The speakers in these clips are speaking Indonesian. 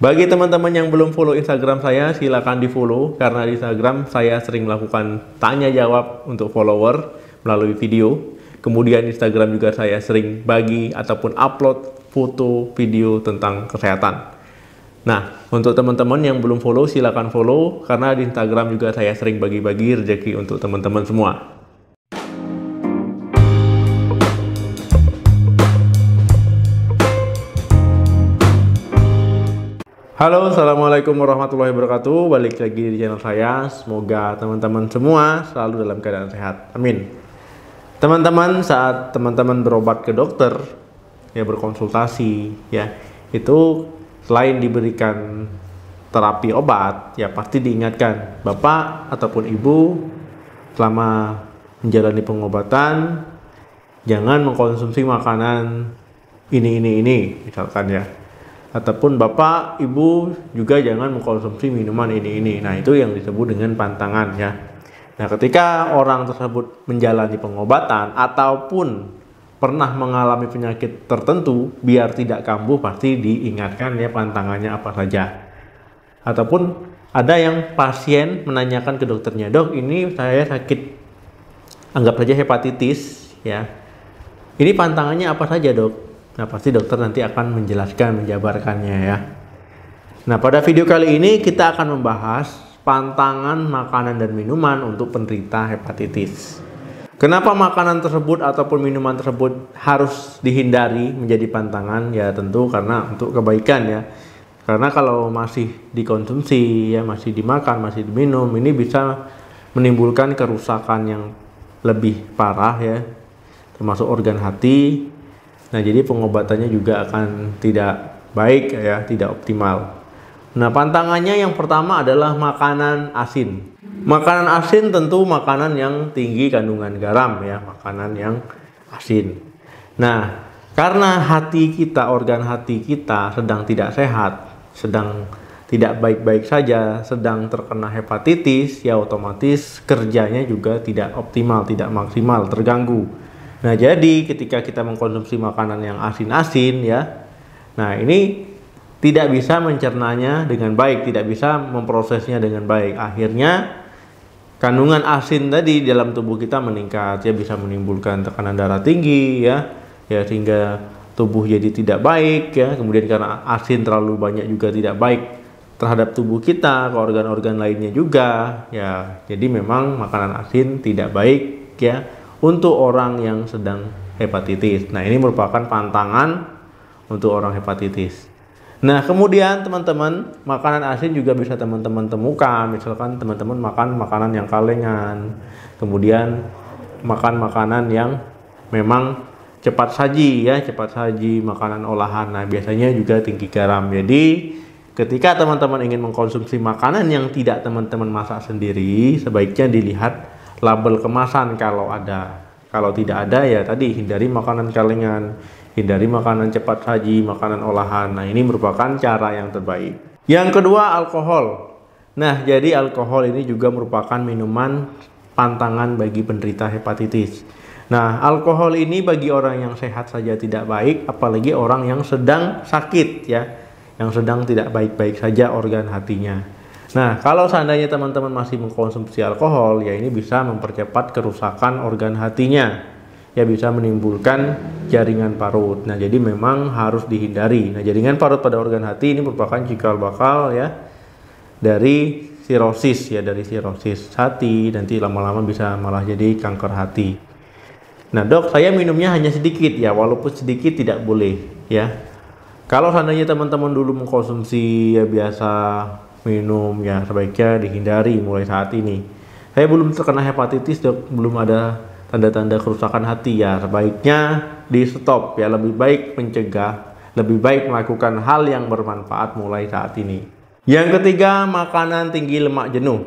Bagi teman-teman yang belum follow Instagram saya, silakan di follow karena di Instagram saya sering melakukan tanya jawab untuk follower melalui video. Kemudian Instagram juga saya sering bagi ataupun upload foto, video tentang kesehatan. Nah, untuk teman-teman yang belum follow, silakan follow karena di Instagram juga saya sering bagi-bagi rezeki untuk teman-teman semua. Halo, assalamualaikum warahmatullahi wabarakatuh. Balik lagi di channel saya. Semoga teman-teman semua selalu dalam keadaan sehat. Amin. Teman-teman, saat teman-teman berobat ke dokter, ya berkonsultasi, ya itu selain diberikan terapi obat, ya pasti diingatkan bapak ataupun ibu selama menjalani pengobatan jangan mengkonsumsi makanan ini ini ini misalkan ya ataupun bapak ibu juga jangan mengkonsumsi minuman ini ini nah itu yang disebut dengan pantangan ya nah ketika orang tersebut menjalani pengobatan ataupun pernah mengalami penyakit tertentu biar tidak kambuh pasti diingatkan ya pantangannya apa saja ataupun ada yang pasien menanyakan ke dokternya dok ini saya sakit anggap saja hepatitis ya ini pantangannya apa saja dok Nah, pasti dokter nanti akan menjelaskan, menjabarkannya ya. Nah, pada video kali ini kita akan membahas pantangan makanan dan minuman untuk penderita hepatitis. Kenapa makanan tersebut ataupun minuman tersebut harus dihindari menjadi pantangan? Ya tentu karena untuk kebaikan ya. Karena kalau masih dikonsumsi ya, masih dimakan, masih diminum, ini bisa menimbulkan kerusakan yang lebih parah ya. Termasuk organ hati, Nah, jadi pengobatannya juga akan tidak baik ya, tidak optimal. Nah, pantangannya yang pertama adalah makanan asin. Makanan asin tentu makanan yang tinggi kandungan garam ya, makanan yang asin. Nah, karena hati kita, organ hati kita sedang tidak sehat, sedang tidak baik-baik saja, sedang terkena hepatitis, ya otomatis kerjanya juga tidak optimal, tidak maksimal, terganggu. Nah, jadi ketika kita mengkonsumsi makanan yang asin-asin ya. Nah, ini tidak bisa mencernanya dengan baik, tidak bisa memprosesnya dengan baik. Akhirnya kandungan asin tadi dalam tubuh kita meningkat, ya bisa menimbulkan tekanan darah tinggi ya. Ya sehingga tubuh jadi tidak baik ya. Kemudian karena asin terlalu banyak juga tidak baik terhadap tubuh kita, ke organ-organ lainnya juga ya. Jadi memang makanan asin tidak baik ya untuk orang yang sedang hepatitis. Nah, ini merupakan pantangan untuk orang hepatitis. Nah, kemudian teman-teman, makanan asin juga bisa teman-teman temukan. Misalkan teman-teman makan makanan yang kalengan, kemudian makan makanan yang memang cepat saji ya, cepat saji makanan olahan. Nah, biasanya juga tinggi garam. Jadi, ketika teman-teman ingin mengkonsumsi makanan yang tidak teman-teman masak sendiri, sebaiknya dilihat label kemasan kalau ada. Kalau tidak ada ya tadi hindari makanan kalengan, hindari makanan cepat saji, makanan olahan. Nah, ini merupakan cara yang terbaik. Yang kedua, alkohol. Nah, jadi alkohol ini juga merupakan minuman pantangan bagi penderita hepatitis. Nah, alkohol ini bagi orang yang sehat saja tidak baik, apalagi orang yang sedang sakit ya, yang sedang tidak baik-baik saja organ hatinya. Nah, kalau seandainya teman-teman masih mengkonsumsi alkohol, ya ini bisa mempercepat kerusakan organ hatinya. Ya bisa menimbulkan jaringan parut. Nah, jadi memang harus dihindari. Nah, jaringan parut pada organ hati ini merupakan cikal bakal ya dari sirosis ya dari sirosis hati nanti lama-lama bisa malah jadi kanker hati. Nah, Dok, saya minumnya hanya sedikit ya, walaupun sedikit tidak boleh ya. Kalau seandainya teman-teman dulu mengkonsumsi ya biasa minum ya sebaiknya dihindari mulai saat ini. Saya belum terkena hepatitis dok, belum ada tanda-tanda kerusakan hati ya sebaiknya di stop ya lebih baik mencegah, lebih baik melakukan hal yang bermanfaat mulai saat ini. Yang ketiga makanan tinggi lemak jenuh.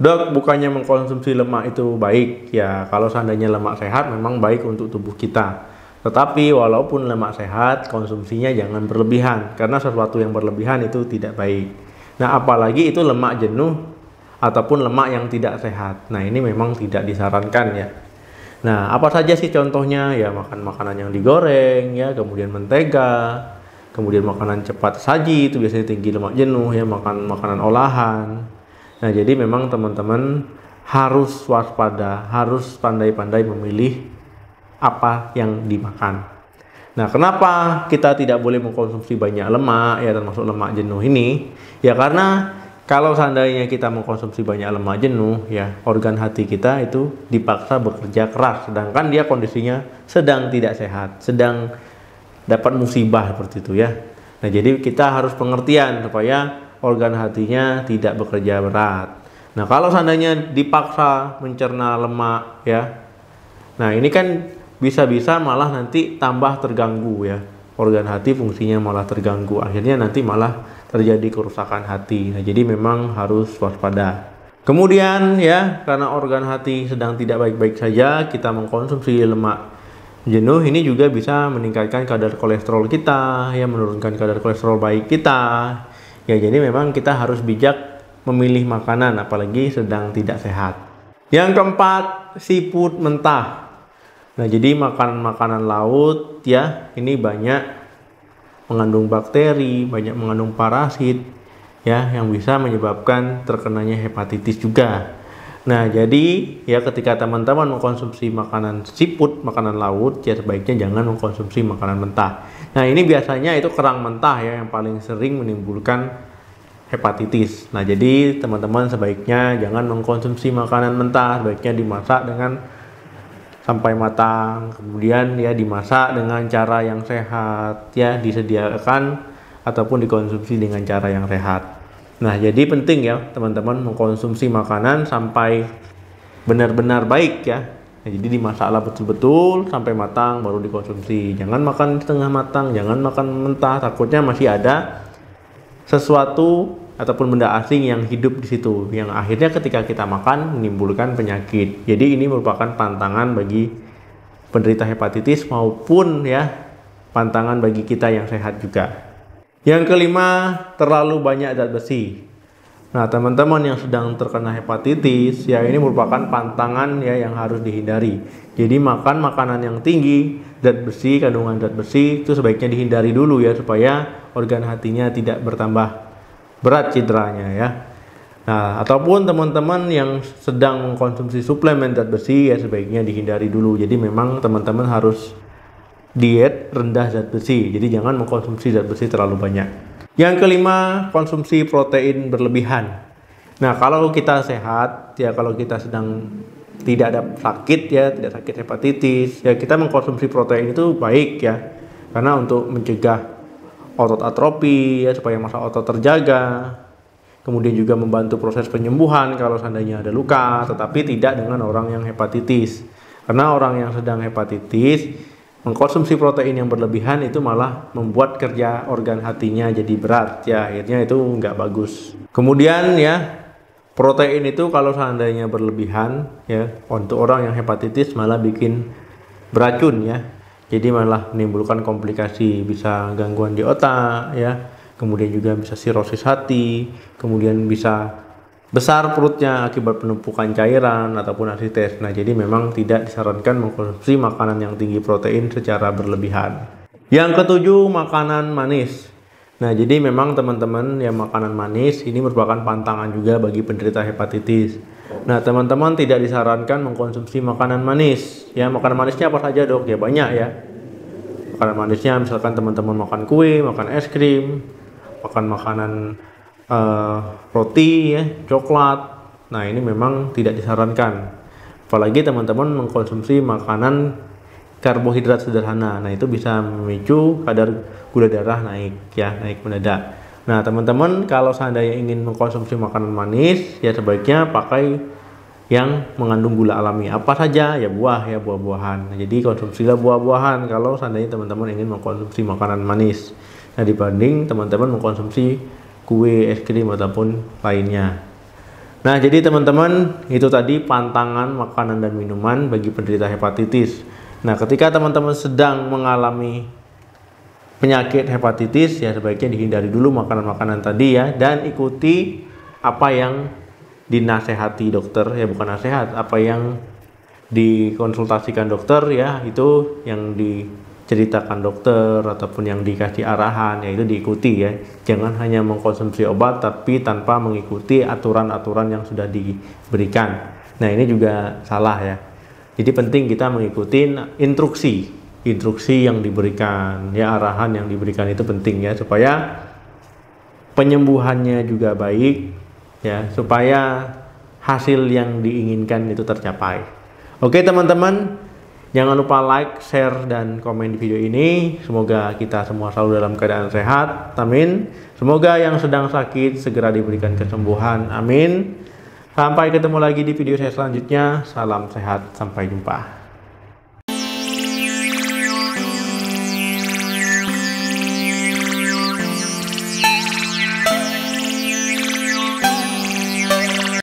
Dok, bukannya mengkonsumsi lemak itu baik ya. Kalau seandainya lemak sehat memang baik untuk tubuh kita. Tetapi walaupun lemak sehat, konsumsinya jangan berlebihan karena sesuatu yang berlebihan itu tidak baik. Nah, apalagi itu lemak jenuh ataupun lemak yang tidak sehat. Nah, ini memang tidak disarankan ya. Nah, apa saja sih contohnya? Ya, makan makanan yang digoreng ya, kemudian mentega, kemudian makanan cepat saji itu biasanya tinggi lemak jenuh ya, makan makanan olahan. Nah, jadi memang teman-teman harus waspada, harus pandai-pandai memilih apa yang dimakan. Nah, kenapa kita tidak boleh mengkonsumsi banyak lemak ya termasuk lemak jenuh ini? Ya karena kalau seandainya kita mengkonsumsi banyak lemak jenuh, ya organ hati kita itu dipaksa bekerja keras, sedangkan dia kondisinya sedang tidak sehat, sedang dapat musibah seperti itu ya. Nah jadi kita harus pengertian supaya organ hatinya tidak bekerja berat. Nah kalau seandainya dipaksa mencerna lemak ya, nah ini kan bisa-bisa malah nanti tambah terganggu ya organ hati fungsinya malah terganggu akhirnya nanti malah terjadi kerusakan hati nah jadi memang harus waspada kemudian ya karena organ hati sedang tidak baik-baik saja kita mengkonsumsi lemak jenuh ini juga bisa meningkatkan kadar kolesterol kita ya menurunkan kadar kolesterol baik kita ya jadi memang kita harus bijak memilih makanan apalagi sedang tidak sehat yang keempat siput mentah Nah, jadi makanan makanan laut ya ini banyak mengandung bakteri, banyak mengandung parasit ya yang bisa menyebabkan terkenanya hepatitis juga. Nah, jadi ya ketika teman-teman mengkonsumsi makanan siput, makanan laut, ya sebaiknya jangan mengkonsumsi makanan mentah. Nah, ini biasanya itu kerang mentah ya yang paling sering menimbulkan hepatitis. Nah, jadi teman-teman sebaiknya jangan mengkonsumsi makanan mentah, sebaiknya dimasak dengan sampai matang. Kemudian ya dimasak dengan cara yang sehat, ya disediakan ataupun dikonsumsi dengan cara yang sehat. Nah, jadi penting ya teman-teman mengkonsumsi makanan sampai benar-benar baik ya. Nah, jadi dimasaklah betul-betul sampai matang baru dikonsumsi. Jangan makan setengah matang, jangan makan mentah, takutnya masih ada sesuatu ataupun benda asing yang hidup di situ yang akhirnya ketika kita makan menimbulkan penyakit. Jadi ini merupakan pantangan bagi penderita hepatitis maupun ya pantangan bagi kita yang sehat juga. Yang kelima, terlalu banyak zat besi. Nah, teman-teman yang sedang terkena hepatitis, ya ini merupakan pantangan ya yang harus dihindari. Jadi makan makanan yang tinggi, zat besi, kandungan zat besi itu sebaiknya dihindari dulu ya supaya organ hatinya tidak bertambah berat cederanya ya. Nah, ataupun teman-teman yang sedang mengkonsumsi suplemen zat besi ya sebaiknya dihindari dulu. Jadi memang teman-teman harus diet rendah zat besi. Jadi jangan mengkonsumsi zat besi terlalu banyak. Yang kelima, konsumsi protein berlebihan. Nah, kalau kita sehat, ya kalau kita sedang tidak ada sakit ya, tidak sakit hepatitis, ya kita mengkonsumsi protein itu baik ya. Karena untuk mencegah otot atrofi ya supaya masa otot terjaga kemudian juga membantu proses penyembuhan kalau seandainya ada luka tetapi tidak dengan orang yang hepatitis karena orang yang sedang hepatitis mengkonsumsi protein yang berlebihan itu malah membuat kerja organ hatinya jadi berat ya akhirnya itu nggak bagus kemudian ya protein itu kalau seandainya berlebihan ya untuk orang yang hepatitis malah bikin beracun ya jadi malah menimbulkan komplikasi bisa gangguan di otak ya kemudian juga bisa sirosis hati kemudian bisa besar perutnya akibat penumpukan cairan ataupun asites nah jadi memang tidak disarankan mengkonsumsi makanan yang tinggi protein secara berlebihan yang ketujuh makanan manis Nah, jadi memang teman-teman yang makanan manis ini merupakan pantangan juga bagi penderita hepatitis. Nah, teman-teman tidak disarankan mengkonsumsi makanan manis. Ya, makanan manisnya apa saja, Dok? Ya, banyak ya makanan manisnya misalkan teman-teman makan kue makan es krim makan makanan uh, roti ya coklat nah ini memang tidak disarankan apalagi teman-teman mengkonsumsi makanan karbohidrat sederhana nah itu bisa memicu kadar gula darah naik ya naik mendadak nah teman-teman kalau seandainya ingin mengkonsumsi makanan manis ya sebaiknya pakai yang mengandung gula alami. Apa saja? Ya buah, ya buah-buahan. Nah, jadi konsumsilah buah-buahan kalau seandainya teman-teman ingin mengkonsumsi makanan manis. Nah, dibanding teman-teman mengkonsumsi kue, es krim ataupun lainnya. Nah, jadi teman-teman, itu tadi pantangan makanan dan minuman bagi penderita hepatitis. Nah, ketika teman-teman sedang mengalami penyakit hepatitis, ya sebaiknya dihindari dulu makanan-makanan tadi ya dan ikuti apa yang dinasehati dokter ya bukan nasehat apa yang dikonsultasikan dokter ya itu yang diceritakan dokter ataupun yang dikasih arahan ya itu diikuti ya jangan hanya mengkonsumsi obat tapi tanpa mengikuti aturan-aturan yang sudah diberikan nah ini juga salah ya jadi penting kita mengikuti instruksi instruksi yang diberikan ya arahan yang diberikan itu penting ya supaya penyembuhannya juga baik ya supaya hasil yang diinginkan itu tercapai. Oke teman-teman, jangan lupa like, share dan komen di video ini. Semoga kita semua selalu dalam keadaan sehat. Amin. Semoga yang sedang sakit segera diberikan kesembuhan. Amin. Sampai ketemu lagi di video saya selanjutnya. Salam sehat, sampai jumpa.